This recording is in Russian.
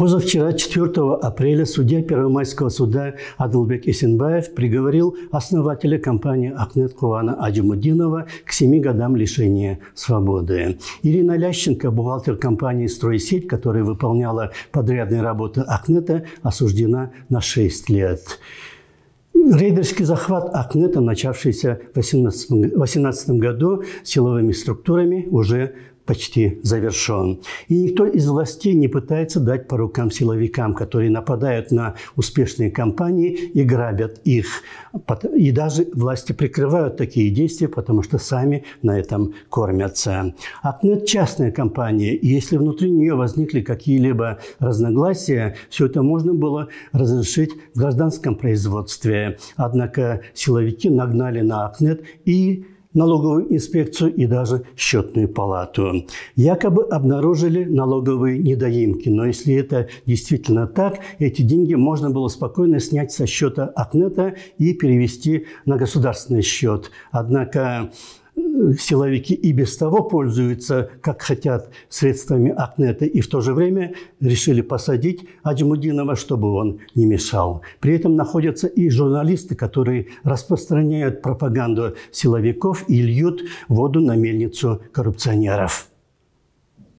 Позавчера, 4 апреля, судья Первомайского суда Адылбек Исенбаев приговорил основателя компании «Акнет» Куана Аджимудинова к семи годам лишения свободы. Ирина Лященко, бухгалтер компании «Стройсеть», которая выполняла подрядные работы «Акнета», осуждена на 6 лет. Рейдерский захват Акнета, начавшийся в 2018 году силовыми структурами, уже почти завершен. И никто из властей не пытается дать по рукам силовикам, которые нападают на успешные компании и грабят их. И даже власти прикрывают такие действия, потому что сами на этом кормятся. Акнет – частная компания, и если внутри нее возникли какие-либо разногласия, все это можно было разрешить в гражданском производстве. Однако силовики нагнали на Акнет и налоговую инспекцию и даже счетную палату. Якобы обнаружили налоговые недоимки, но если это действительно так, эти деньги можно было спокойно снять со счета Акнета и перевести на государственный счет. Однако Э, силовики и без того пользуются, как хотят, средствами Акнета, и в то же время решили посадить Аджмудинова, чтобы он не мешал. При этом находятся и журналисты, которые распространяют пропаганду силовиков и льют воду на мельницу коррупционеров.